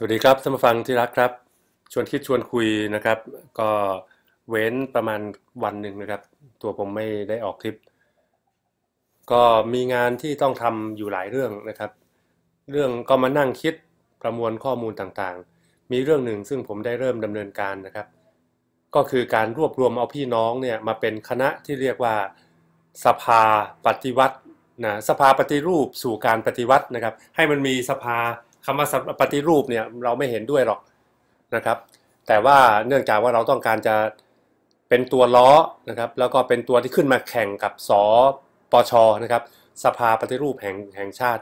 สวัสดีครับท่านผู้ฟังที่รักครับชวนคิดชวนคุยนะครับ ก็เว้นประมาณวันหนึ่งนะครับ ตัวผมไม่ได้ออกคลิป ก็มีงานที่ต้องทำอยู่หลายเรื่องนะครับเรื่องก็มานั่งคิดประมวลข้อมูลต่างๆ มีเรื่องหนึ่งซึ่งผมได้เริ่มดำเนินการนะครับ ก็คือการรวบรวมเอาพี่น้องเนี่ย มาเป็นคณะที่เรียกว่าสภาปฏิวัตินะสภาปฏิรูปสู่การปฏิวัตินะครับ ให้มันมีสภาคำว่าปฏิรูปเนี่ยเราไม่เห็นด้วยหรอกนะครับ แต่ว่าเนื่องจากว่าเราต้องการจะเป็นตัวล้อนะครับแล้วก็เป็นตัวที่ขึ้นมาแข่งกับสปชนะครับสภาปฏิรูปแห่งแห่งชาติ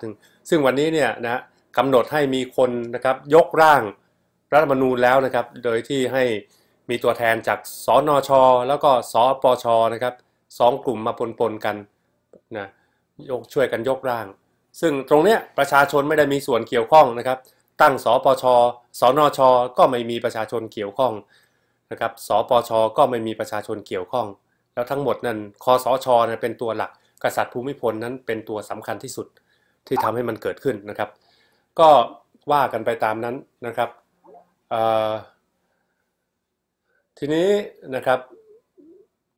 ซึ่งวันนี้เนี่ยนะกำหนดให้มีคนนะครับยกร่าง รัฐธรรมนูญแล้วนะครับ โดยที่ให้มีตัวแทนจากสนช แล้วก็สปชนะครับสองกลุ่มมาปนๆกันนะยกช่วยกันยกร่างซึ่งตรงเนี้ยประชาชนไม่ได้มีส่วนเกี่ยวข้องนะครับ ตั้ง สปชสนช ก็ไม่มีประชาชนเกี่ยวข้องนะครับสปช ก็ไม่มีประชาชนเกี่ยวข้อง แล้วทั้งหมดนั้นคอสชนะเป็นตัวหลักกษัตริย์ภูมิพลนั้นเป็นตัวสำคัญที่สุดที่ทำให้มันเกิดขึ้นนะครับก็ว่ากันไปตามนั้นนะครับ ทีนี้นะครับ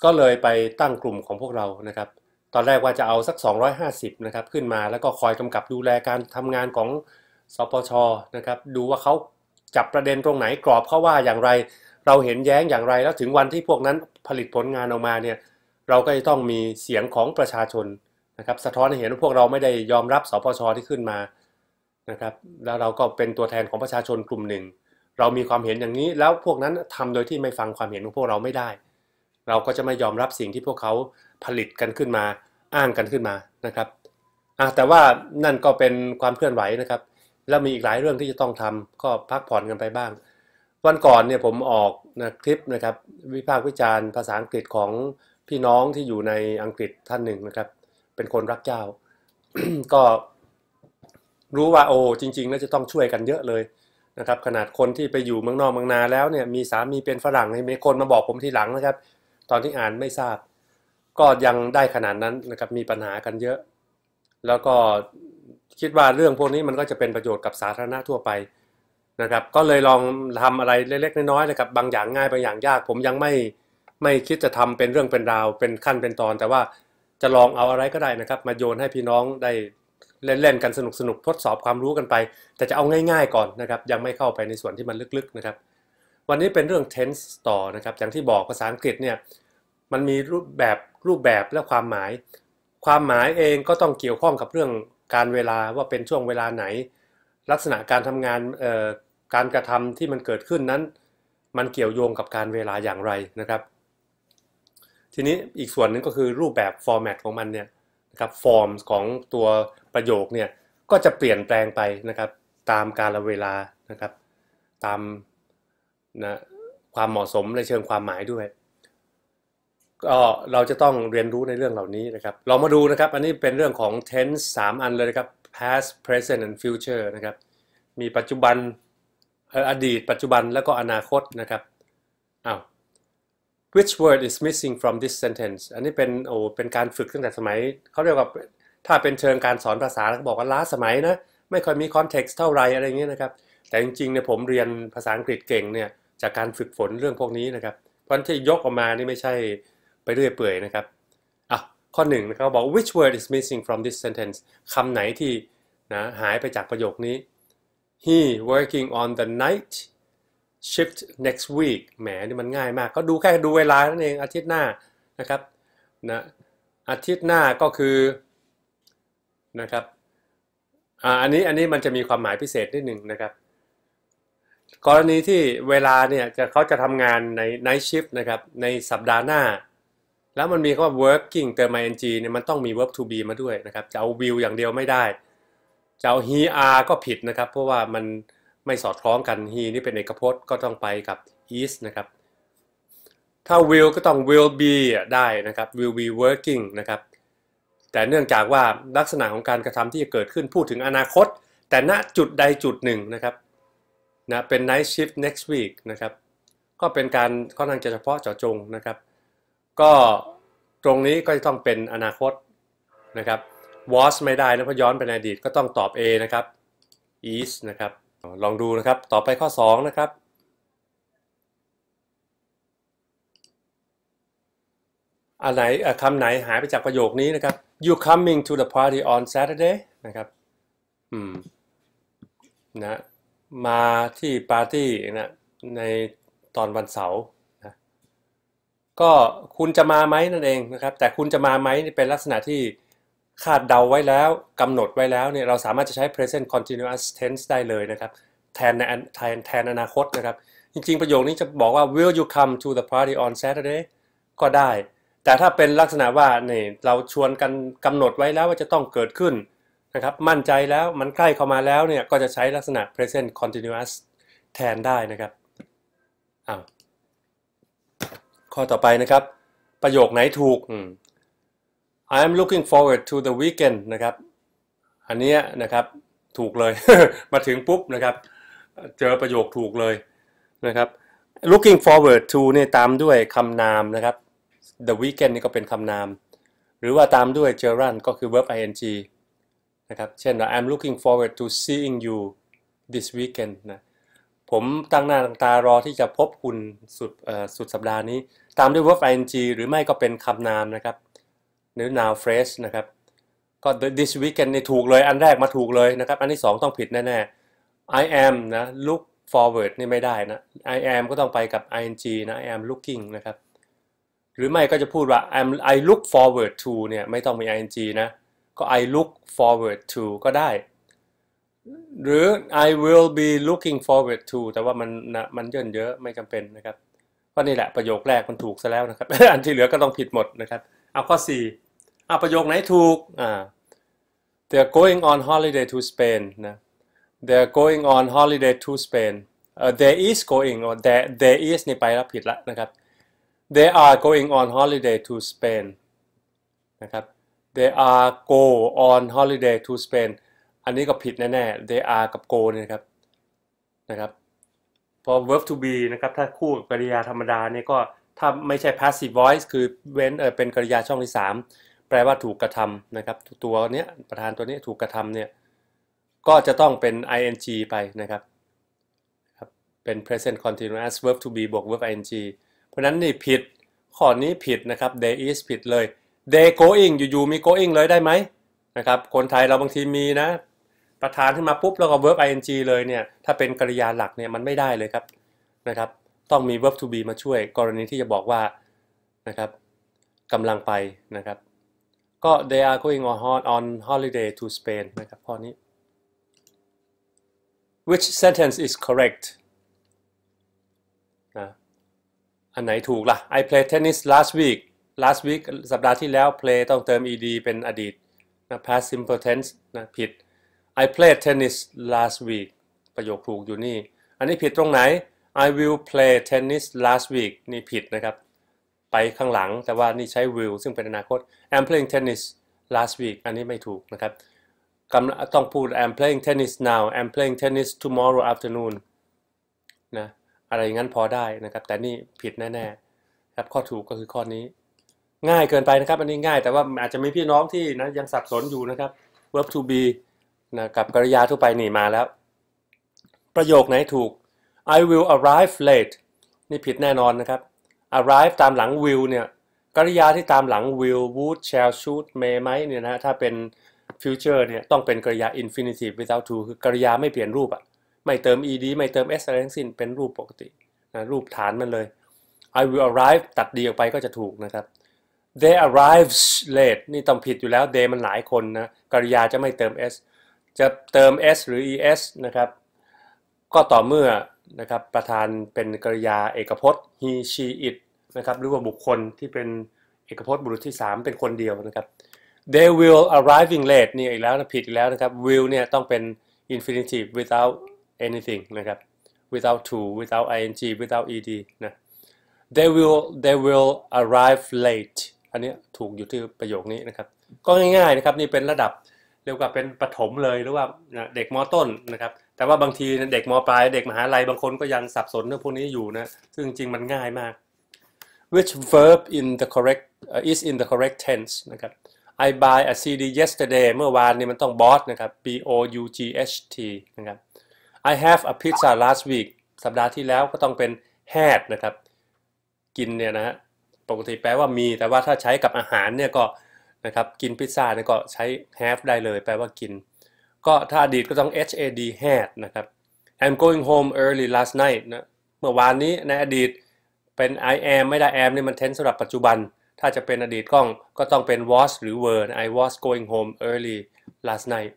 ก็เลยไปตั้งกลุ่มของพวกเรานะครับตอนแรกว่าจะเอาสัก 250นะครับขึ้นมาแล้วก็คอยกำกับดูแลการทำงานของสปชนะครับดูว่าเขาจับประเด็นตรงไหนกรอบเขาว่าอย่างไรเราเห็นแย้งอย่างไร แล้วถึงวันที่พวกนั้นผลิตผลงานออกมาเนี่ยเราก็จะต้องมีเสียงของประชาชนนะครับสะท้อนให้เห็นว่าพวกเราไม่ได้ยอมรับสปชที่ขึ้นมานะครับแล้วเราก็เป็นตัวแทนของประชาชนกลุ่มหนึ่ง เรามีความเห็นอย่างนี้แล้วพวกนั้นทำโดยที่ไม่ฟังความเห็นของพวกเราไม่ได้เราก็จะไม่ยอมรับสิ่งที่พวกเขาผลิตกันขึ้นมา อ้างกันขึ้นมา นะครับ แต่ว่านั่นก็เป็นความเคลื่อนไหวนะครับ แล้วมีอีกหลายเรื่องที่จะต้องทำ ก็พักผ่อนกันไปบ้าง วันก่อนเนี่ยผมออกนะคลิปนะครับ วิพากษ์วิจารณ์ภาษาอังกฤษของพี่น้องที่อยู่ในอังกฤษท่านหนึ่งนะครับ เป็นคนรักเจ้า ก็รู้ว่าโอ้จริง ๆ แล้วจะต้องช่วยกันเยอะเลยนะครับ ขนาดคนที่ไปอยู่เมืองนอกเมืองนาแล้วเนี่ย มีสามีเป็นฝรั่งมีคนมาบอกผมทีหลังนะครับตอนที่อ่านไม่ทราบก็ยังได้ขนาดนั้นนะครับ มีปัญหากันเยอะ แล้วก็คิดว่าเรื่องพวกนี้มันก็จะเป็นประโยชน์กับสาธารณะทั่วไปนะครับ ก็เลยลองทำอะไรเล็ก ๆน้อยๆนะครับ บางอย่างง่ายบางอย่างยากผมยังไม่ไม่คิดจะทำเป็นเรื่องเป็นราวเป็นขั้นเป็นตอน แต่ว่าจะลองเอาอะไรก็ได้นะครับ มาโยนให้พี่น้องได้เล่นๆกันสนุกๆทดสอบความรู้กันไปแต่จะเอาง่าย ๆก่อนนะครับ ยังไม่เข้าไปในส่วนที่มันลึกๆนะครับวันนี้เป็นเรื่อง tense ต่อนะครับ อย่างที่บอกภาษาอังกฤษเนี่ย มันมีรูปแบบ รูปแบบ และความหมาย ความหมายเองก็ต้องเกี่ยวข้องกับเรื่องการเวลาว่าเป็นช่วงเวลาไหน ลักษณะการทำงานการกระทำที่มันเกิดขึ้นนั้น มันเกี่ยวโยงกับการเวลาอย่างไรนะครับ ทีนี้อีกส่วนหนึ่งก็คือรูปแบบ format ของมันเนี่ยนะครับ form ของตัวประโยคเนี่ย ก็จะเปลี่ยนแปลงไปนะครับ ตามกาลเวลานะครับ ตามนะความเหมาะสมในเชิงความหมายด้วย ก็เราจะต้องเรียนรู้ในเรื่องเหล่านี้นะครับเรามาดูนะครับ อันนี้เป็นเรื่องของ tense 3 อันเลยนะครับ past present and future นะครับ มีปัจจุบัน อดีต ปัจจุบัน แล้วก็อนาคตนะครับ อ้าว which word is missing from this sentence อันนี้เป็นโอ้เป็นการฝึกตั้งแต่สมัย เขาเรียกว่าถ้าเป็นเชิงการสอนภาษาเขาบอกว่าล้าสมัยนะ ไม่ค่อยมีคอนเท็กซ์เท่าไรอะไรเงี้ยนะครับ แต่จริงๆเนี่ยผมเรียนภาษาอังกฤษเก่งเนี่ยจากการฝึกฝนเรื่องพวกนี้นะครับ เพราะที่ยกออกมานี่ไม่ใช่ไปเรื่อยเปื่อยนะครับ อ่ะ ข้อหนึ่งนะครับบอก which word is missing from this sentence คำไหนที่นะหายไปจากประโยคนี้ he working on the night shift next week แหมนี่มันง่ายมาก ก็ดูแค่ดูเวลานั่นเองอาทิตย์หน้านะครับนะอาทิตย์หน้าก็คือ นะครับ อ่าอันนี้อันนี้มันจะมีความหมายพิเศษนิดหนึ่งนะครับกรณีที่เวลาเนี่ยจะเขาจะทำงานใน night shift นะครับ ในสัปดาห์หน้า แล้วมันมีคำว่า working เติม ing เนี่ยมันต้องมี verb to be มาด้วยนะครับ จะเอา will อย่างเดียวไม่ได้ จะเอา he are ก็ผิดนะครับ เพราะว่ามันไม่สอดคล้องกัน he นี่เป็นเอกพจน์ก็ต้องไปกับ is นะครับ ถ้า will ก็ต้อง will be ได้นะครับ will be working นะครับ แต่เนื่องจากว่าลักษณะของการกระทำที่จะเกิดขึ้นพูดถึงอนาคต แต่ณจุดใดจุดหนึ่งนะครับนะเป็น night shift next week นะครับ ก็เป็นการค่อนข้างจะเฉพาะเจาะจงนะครับ ก็ตรงนี้ก็จะต้องเป็นอนาคตนะครับ was ไม่ได้นะเพราะย้อนไปในอดีตก็ต้องตอบ A นะครับ is นะครับ ลองดูนะครับต่อไปข้อ 2 นะครับอันไหนคำไหนหายไปจากประโยคนี้นะครับ you coming to the party on Saturday นะครับ อืม นะมาที่ปาร์ตี้นะในตอนวันเสาร์นะ ก็คุณจะมาไหมนั่นเองนะครับ แต่คุณจะมาไหมนี่เป็นลักษณะที่คาดเดาไว้แล้วกำหนดไว้แล้วเนี่ยเราสามารถจะใช้ present continuous tense ได้เลยนะครับแทนในแทนแทนอนาคตนะครับ จริงๆประโยคนี้จะบอกว่า will you come to the party on Saturday ก็ได้ แต่ถ้าเป็นลักษณะว่าเนี่ยเราชวนกันกำหนดไว้แล้วว่าจะต้องเกิดขึ้นนะครับมั่นใจแล้วมันใกล้เข้ามาแล้วเนี่ยก็จะใช้ลักษณะ present continuous แทนได้นะครับอ้าวข้อต่อไปนะครับประโยคไหนถูก I am looking forward to the weekend นะครับ อันนี้นะครับ ถูกเลย มาถึงปุ๊บนะครับ เจอประโยคถูกเลยนะครับ looking forward to เนี่ยตามด้วยคำนามนะครับ the weekend นี่ก็เป็นคำนาม หรือว่าตามด้วย gerund ก็คือ verb ing นะครับ เช่น I'm looking forward to seeing you this weekend นะผมตั้งหน้าตั้งตารอที่จะพบคุณสุดสุดสัปดาห์นี้ ตามด้วย verb ing หรือไม่ก็เป็นคำนามนะครับหรือ noun phrase นะครับ ก็ this weekend ในถูกเลยอันแรกมาถูกเลยนะครับ อันที่สองต้องผิดแน่ๆ I am นะ look forward นี่ไม่ได้นะ I am ก็ต้องไปกับ ing นะ I am looking นะครับ หรือไม่ก็จะพูดว่า I'm I look forward to เนี่ยไม่ต้องมี ing นะก็ I look forward to ก็ได้ หรือ I will be looking forward to แต่ว่ามันมันเยินเยอะไม่จำเป็นนะครับ ก็นี่แหละประโยคแรกมันถูกซะแล้วนะครับ อันที่เหลือก็ต้องผิดหมดนะครับ เอาข้อ 4อ่าประโยคไหนถูกอ่า they're going on holiday to Spain นะ they're going on holiday to Spain uh, there is going or there there is นี่ไปแล้วผิดละนะครับ they are going on holiday to Spain นะครับ they are go on holiday to Spain อันนี้ก็ผิดแน่ๆ they are กับ go เนี่ยครับ นะครับ พอ verb to be นะครับ ถ้าคู่กับกริยาธรรมดาเนี่ยก็ถ้าไม่ใช่ passive voice คือเว้นเออเป็นกริยาช่องที่ 3 แปลว่าถูกกระทำนะครับตัวเนี้ยประธานตัวนี้ถูกกระทำเนี่ยก็จะต้องเป็น ing ไปนะครับ เป็น present continuous verb to be บวก verb ing เพราะนั้นนี่ผิด ข้อนี้ผิดนะครับ there is ผิดเลย day going อยู่ๆมี going เลยได้ไหมนะครับคนไทยเราบางทีมีนะประธานขึ้นมาปุ๊บแล้วก็ verb ing เลยเนี่ย ถ้าเป็นกริยาหลักเนี่ย มันไม่ได้เลยครับนะครับต้องมี verb to be มาช่วย กรณีที่จะบอกว่านะครับกำลังไปนะครับก็ they are going on on holiday to Spain นะครับข้อนี้ which sentence is correct นะอันไหนถูกละ่ะ I played tennis last week last week สัปดาห์ที่แล้ว play ต้องเติม ed เป็นอดีตนะ past simple tense นะผิด I played tennis last week ประโยคถูกอยู่นี่ อันนี้ผิดตรงไหน I will play tennis last week นี่ผิดนะครับ ไปข้างหลังแต่ว่านี่ใช้ will ซึ่งเป็นอนาคต I'm playing tennis last week อันนี้ไม่ถูกนะครับกำต้องพูด I'm playing tennis now I'm playing tennis tomorrow afternoon นะอะไรอย่างนั้นพอได้นะครับ แต่นี่ผิดแน่ ๆ ครับ ข้อถูกก็คือข้อนี้ง่ายเกินไปนะครับ อันนี้ง่าย แต่ว่าอาจจะมีพี่น้องที่นะยังสับสนอยู่นะครับ verb to be นะกับกริยาทั่วไปนี่มาแล้ว ประโยคไหนถูก I will arrive late นี่ผิดแน่นอนนะครับ arrive ตามหลัง will เนี่ยกริยาที่ตามหลัง will would shall should may ไหมเนี่ยนะถ้าเป็น future เนี่ยต้องเป็นกริยา infinitive without to คือกริยาไม่เปลี่ยนรูปอะไม่เติม ed ไม่เติม s อะไรทั้งสิ้นเป็นรูปปกตินะรูปฐานมันเลย I will arrive ตัดดีออกไปก็จะถูกนะครับ they arrives late นี่ต้องผิดอยู่แล้ว they มันหลายคนนะ กริยาจะไม่เติม s จะเติม s หรือ es นะครับ ก็ต่อเมื่อนะครับประธานเป็นกริยา เอกพจน์ he she it นะครับหรือว่าบุคคลที่เป็น เอกพจน์บุรุษที่ 3 เป็นคนเดียวนะครับ they will arriving late นี่อีกแล้วนะ ผิดอีกแล้วนะครับ will เนี่ยต้องเป็น infinitive without anything นะครับ without to without ing without ed นะ they will they will arrive late อันนี้ถูกอยู่ที่ประโยคนี้นะครับ ก็ง่ายๆนะครับนี่เป็นระดับเรียกว่าเป็นปฐมเลยหรือว่าเด็กมต้นนะครับ แต่ว่าบางทีเด็กมปลาย เด็กมหาลัยบางคนก็ยังสับสนเรื่องพวกนี้อยู่นะ ซึ่งจริงมันง่ายมาก which verb in the correct uh, is in the correct tense นะครับ I buy a CD yesterday เมื่อวานนี่มันต้อง bought นะครับ B O U G H T นะครับ I have a pizza last week สัปดาห์ที่แล้วก็ต้องเป็น had นะครับกินเนี่ยนะฮะปกติแปลว่ามีแต่ว่าถ้าใช้กับอาหารเนี่ยก็นะครับกินพิซซ่าเนี่ยก็ใช้ have ได้เลยแปลว่ากิน ก็ถ้าอดีตก็ต้อง had had นะครับ I'm going home early last night นะเมื่อวานนี้ในอดีตเป็น I am ไม่ได้ am นี่มัน tense สำหรับปัจจุบัน ถ้าจะเป็นอดีตก้องก็ต้องเป็น was หรือ were I was going home early last night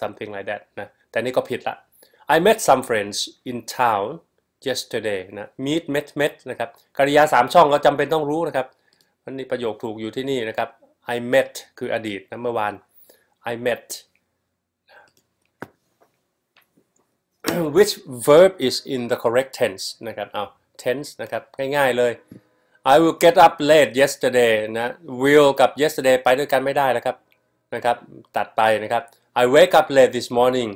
something like that นะแต่นี่ก็ผิดละ I met some friends in town yesterday นะ meet met met นะครับกริยา 3 ช่องเราจำเป็นต้องรู้นะครับมันนี่ประโยคถูกอยู่ที่นี่นะครับ I met คืออดีตนะเมื่อวาน I met which verb is in the correct tense นะครับเอา tense นะครับ ง่ายๆเลย I will get up late yesterday นะ will กับ yesterday ไปด้วยกันไม่ได้แล้วครับ นะครับ ตัดไปนะครับ I wake up late this morning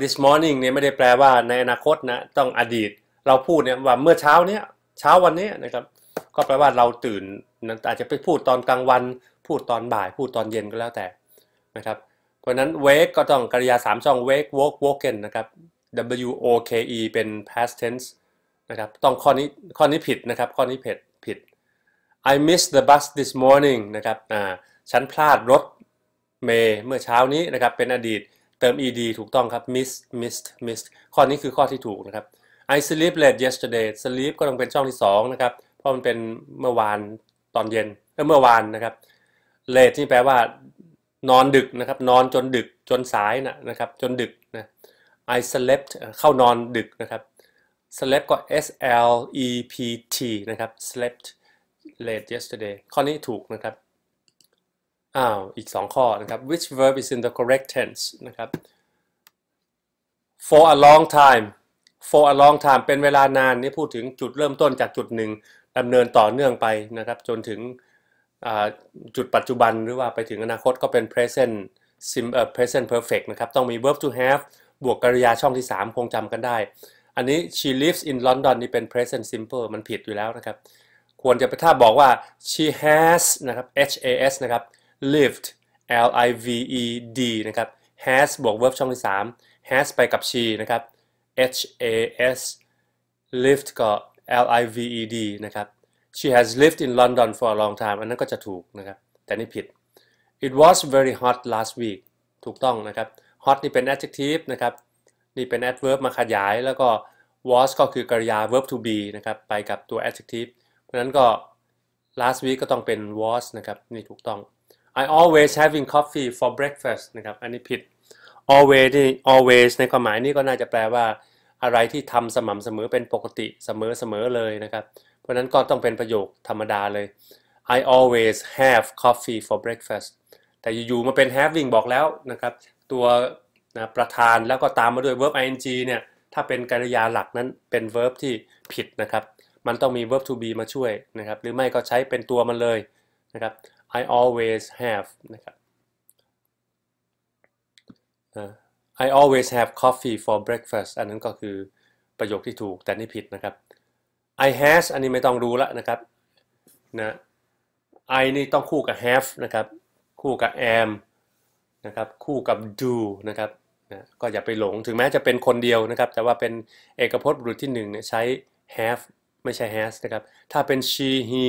this morning เนี่ยไม่ได้แปลว่าในอนาคตนะต้องอดีตเราพูดเนี่ยว่าเมื่อเช้าเนี้ยเช้าวันนี้นะครับก็แปลว่าเราตื่นอาจจะไปพูดตอนกลางวันพูดตอนบ่าย พูดตอนเย็นก็แล้วแต่นะครับเพราะนั้น wake ก็ต้องกริยาสามช่อง wake woke woken นะครับ w o k e เป็น past tense นะครับต้องข้อนี้ข้อนี้ผิดนะครับข้อนี้ผิดผิด I missed the bus this morning นะครับอ่าฉันพลาดรถเมย์เมื่อเช้านี้นะครับเป็นอดีตเติม ed ถูกต้องครับ miss missed missed ข้อนี้คือข้อที่ถูกนะครับ I sleep late yesterday sleep ก็ต้องเป็นช่องที่ 2 นะครับ เพราะมันเป็นเมื่อวานตอนเย็นเมื่อวานนะครับ late ที่แปลว่านอนดึกนะครับ นอนจนดึกจนสายนะนะครับ จนดึกนะ I slept เข้านอนดึกนะครับ slept ก็ S L E P T นะครับ slept late yesterday ข้อนี้ถูกนะครับอ้าว อีก 2 ข้อนะครับ which verb is in the correct tense นะครับ for a long time for a long time เป็นเวลานานนี่พูดถึงจุดเริ่มต้นจากจุดหนึ่งดำเนินต่อเนื่องไปนะครับ จนถึงจุดปัจจุบันหรือว่าไปถึงอนาคตก็เป็น present sim present perfect นะครับ ต้องมี verb to have บวกกริยาช่องที่ 3 คงจำกันได้ อันนี้ she lives in London นี่เป็น present simple มันผิดอยู่แล้วนะครับควรจะไปถ้าบอกว่า she has นะครับ h a s นะครับ lived L I V E D นะครับ has บวก verb ช่องที่ 3 has ไปกับ she นะครับ H A S lived ก็ L I V E D นะครับ she has lived in London for a long time อันนั้นก็จะถูกนะครับ แต่นี่ผิด it was very hot last week ถูกต้องนะครับ hot นี่เป็น adjective นะครับ นี่เป็น adverb มาขยาย แล้วก็ was ก็คือกริยา verb to be นะครับไปกับตัว adjective เพราะนั้นก็ last week ก็ต้องเป็น was นะครับ นี่ถูกต้อง I always having coffee for breakfast นะครับ อันนี้ผิด always นี่ always ในความหมายนี้ก็น่าจะแปลว่า อะไรที่ทำสม่ำเสมอเป็นปกติเสมอเสมอเลยนะครับ เพราะนั้นก็ต้องเป็นประโยคธรรมดาเลย I always have coffee for breakfast แต่อยู่ๆมาเป็น having บอกแล้วนะครับ ตัวนะประธานแล้วก็ตามมาด้วย verb ing เนี่ย ถ้าเป็นกริยาหลักนั้นเป็น verb ที่ผิดนะครับ มันต้องมี verb to be มาช่วยนะครับ หรือไม่ก็ใช้เป็นตัวมันเลยนะครับ I always have นะครับ I always have coffee for breakfast อันนั้นก็คือประโยคที่ถูกแต่นี่ผิดนะครับ I has อันนี้ไม่ต้องรู้ละนะครับนะ I นี่ต้องคู่กับ have นะครับ คู่กับ am นะครับ คู่กับ do นะครับนะก็อย่าไปหลง ถึงแม้จะเป็นคนเดียวนะครับ แต่ว่าเป็นเอกพจน์บุรุษที่หนึ่งเนี่ยใช้ have ไม่ใช่ has นะครับ ถ้าเป็น she he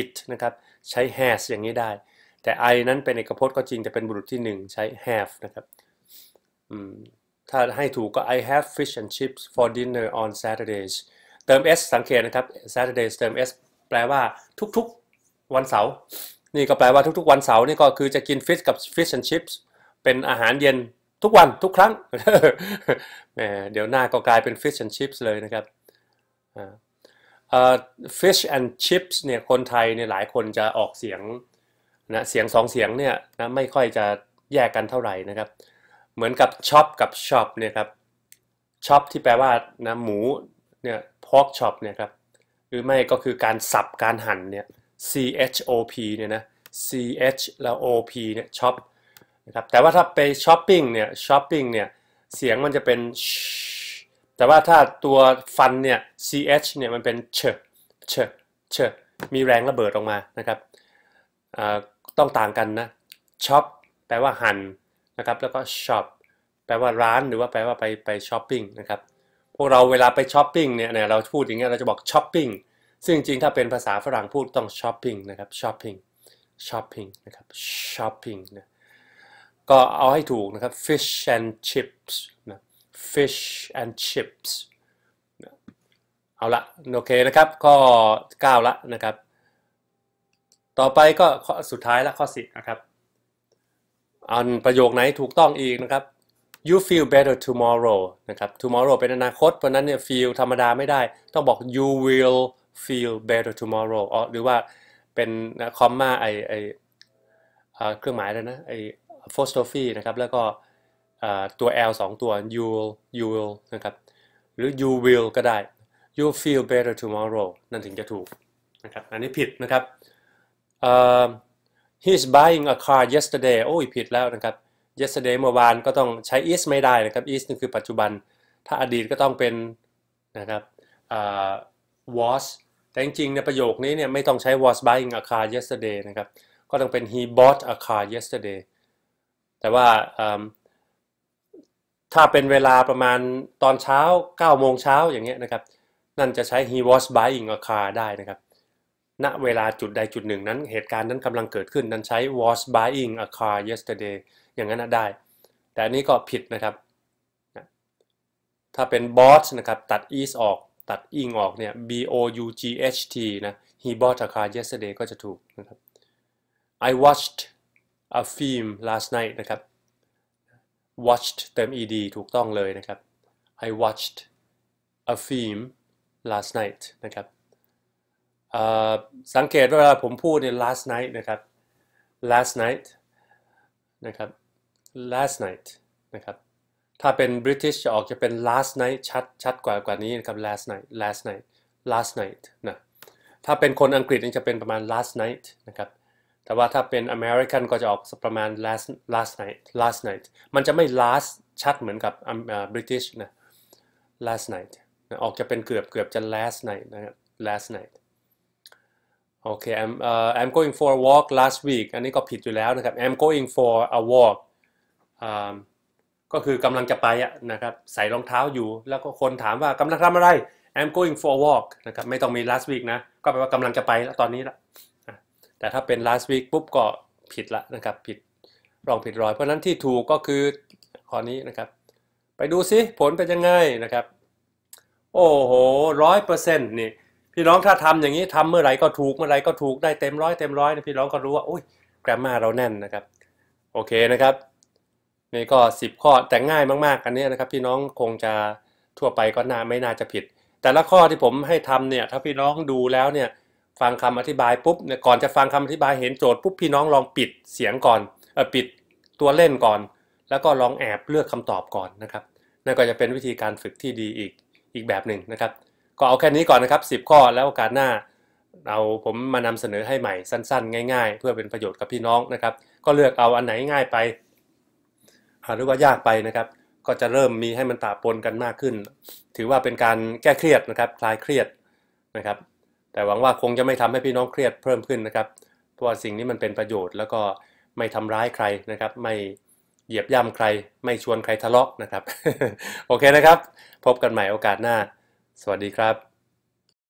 it นะครับใช้ has อย่างนี้ได้ แต่ I นั้นเป็นเอกพจน์ก็จริงแต่เป็นบุรุษที่ 1 ใช้ have นะครับถ้าให้ถูกก็ I have fish and chips for dinner on Saturdays เติม s สังเกตนะครับ Saturdays เติม s แปลว่าทุกๆวันเสาร์นี่ก็แปลว่าทุกๆ วันเสาร์นี่ก็คือจะกินฟิชกับ fish and chips เป็นอาหารเย็นทุกวันทุกครั้ง เดี๋ยวหน้าก็กลายเป็น fish and chips เลยนะครับ fish and chips เนี่ยคนไทยเนี่ยหลายคนจะออกเสียงนะเสียงสองเสียงเนี่ยนะไม่ค่อยจะแยกกันเท่าไหร่นะครับเหมือนกับช็อปกับช็อปเนี่ยครับช็อปที่แปลว่านะหมูเนี่ยพอกช็อปเนี่ยครับหรือไม่ก็คือการสับการหั่นเนี่ย C H O P เนี่ยนะ C H แล้ว O P เนี่ยช็อปนะครับแต่ว่าถ้าไปช้อปปิ้งเนี่ยช้อปปิ้งเนี่ยเสียงมันจะเป็นแต่ว่าถ้าตัวฟันเนี่ย ch เนี่ยมันเป็นเชเชเชมีแรงระเบิดออกมานะครับต้องต่างกันนะช็อปแปลว่าหันนะครับแล้วก็ช็อปแปลว่าร้านหรือว่าแปลว่าไปไปช้อปปิ้งนะครับพวกเราเวลาไปช้อปปิ้งเนี่ยเราพูดอย่างเงี้ยเราจะบอกช้อปปิ้งซึ่งจริงถ้าเป็นภาษาฝรั่งพูดต้องช้อปปิ้งนะครับช้อปปิ้งช้อปปิ้งนะครับช้อปปิ้งนะก็เอาให้ถูกนะครับ fish and chips นะ fish and chips เอาละโอเคนะครับข้อ9ละนะครับ ต่อไปก็ข้อสุดท้ายละข้อ10นะครับ อันประโยคไหนถูกต้องอีกนะครับ you feel better tomorrow นะครับ tomorrow เป็นอนาคต เพราะนั้นเนี่ย feel ธรรมดาไม่ได้ ต้องบอก you will feel better tomorrow อ๋อหรือว่าเป็นคอมมาไอไอเครื่องหมายเลยนะไอ apostrophe นะครับ แล้วก็ตัว L 2ตัว you l l you will นะครับ หรือ you will ก็ได้ you feel better tomorrow นั่นถึงจะถูกนะครับ อันนี้ผิดนะครับ he's buying a car yesterday โอ้ยผิดแล้วนะครับ yesterday เมื่อวานก็ต้องใช้ is ไม่ได้นะครับ is นี่คือปัจจุบัน ถ้าอดีตก็ต้องเป็นนะครับ was แต่จริงๆในประโยคนี้เนี่ยไม่ต้องใช้ was buying a car yesterday นะครับ ก็ต้องเป็น he bought a car yesterday แต่ว่าถ้าเป็นเวลาประมาณตอนเช้า 9 โมงเช้าอย่างเงี้ยนะครับนั่นจะใช้ he was buying a car ได้นะครับ ณ เวลาจุดใดจุดหนึ่ง นั้นเหตุการณ์นั้นกำลังเกิดขึ้น นั้นใช้ was buying a car yesterday อย่างนั้นได้ แต่อันนี้ก็ผิดนะครับ ถ้าเป็น bought นะครับตัด is ออก ตัด ing ออกเนี่ย b o u g h t นะ he bought a car yesterday ก็จะถูกนะครับ I watched a film last night นะครับ watched เติม ed ถูกต้องเลยนะครับ I watched a film last night นะครับสังเกตเวลาผมพูดใน last night นะครับ last night นะครับ last night นะครับ ถ้าเป็น British จะออกจะเป็น last night ชัดชัดกว่ากว่านี้นะครับ last night last night last night นะ ถ้าเป็นคนอังกฤษจะเป็นประมาณ last night นะครับแต่ว่าถ้าเป็น American ก็จะออกประมาณ last last night last night มันจะไม่ last ชัดเหมือนกับ British นะ last night ออกจะเป็นเกือบเกือบจะ last night นะครับ last night โอเค I'm uh, I'm going for a walk last week อันนี้ก็ผิดอยู่แล้วนะครับ I'm going for a walk ก็คือกำลังจะไปอะนะครับใส่รองเท้าอยู่ แล้วก็คนถามว่ากำลังทำอะไร I'm going for a walk นะครับไม่ต้องมี last week นะ ก็แปลว่ากำลังจะไปแล้วตอนนี้ละแต่ถ้าเป็น last week ปุ๊บก็ผิดละนะครับผิดรองผิดรอยเพราะนั้นที่ถูกก็คือข้อนี้นะครับไปดูซิ ผลเป็นยังไงนะครับ โอ้โหร้อยเปอร์เซ็นต์นี่พี่น้องถ้าทำอย่างนี้ทำเมื่อไหร่ก็ถูกเมื่อไหร่ก็ถูกได้เต็มร้อยเต็มร้อยนะพี่น้องก็รู้ว่าอุ้ยแกรมมาเราแน่นนะครับ โอเคนะครับ นี่ก็ 10 ข้อแต่ง่ายมากๆ อันนี้นะครับ พี่น้องคงจะทั่วไปก็น่าไม่น่าจะผิด แต่ละข้อที่ผมให้ทำเนี่ยถ้าพี่น้องดูแล้วเนี่ยฟังคำอธิบายปุ๊บเนี่ยก่อนจะฟังคำอธิบายเห็นโจทย์ปุ๊บพี่น้องลองปิดเสียงก่อนเออปิดตัวเล่นก่อน แล้วก็ลองแอบเลือกคำตอบก่อนนะครับนั่นก็จะเป็นวิธีการฝึกที่ดีอีกอีกแบบหนึ่งนะครับ ก็เอาแค่นี้ก่อนนะครับ 10 ข้อแล้วโอกาสหน้าเราผมมานำเสนอให้ใหม่สั้น ๆ ง่ายๆ เพื่อเป็นประโยชน์กับพี่น้องนะครับก็เลือกเอาอันไหนง่ายไปหรือว่ายากไปนะครับ ก็จะเริ่มมีให้มันตาปนกันมากขึ้น ถือว่าเป็นการแก้เครียดนะครับคลายเครียดนะครับแต่หวังว่าคงจะไม่ทำให้พี่น้องเครียดเพิ่มขึ้นนะครับ เพราะว่าสิ่งนี้มันเป็นประโยชน์แล้วก็ไม่ทำร้ายใครนะครับ ไม่เหยียบย่ำใคร ไม่ชวนใครทะเลาะนะครับ โอเคนะครับ พบกันใหม่โอกาสหน้า สวัสดีครับ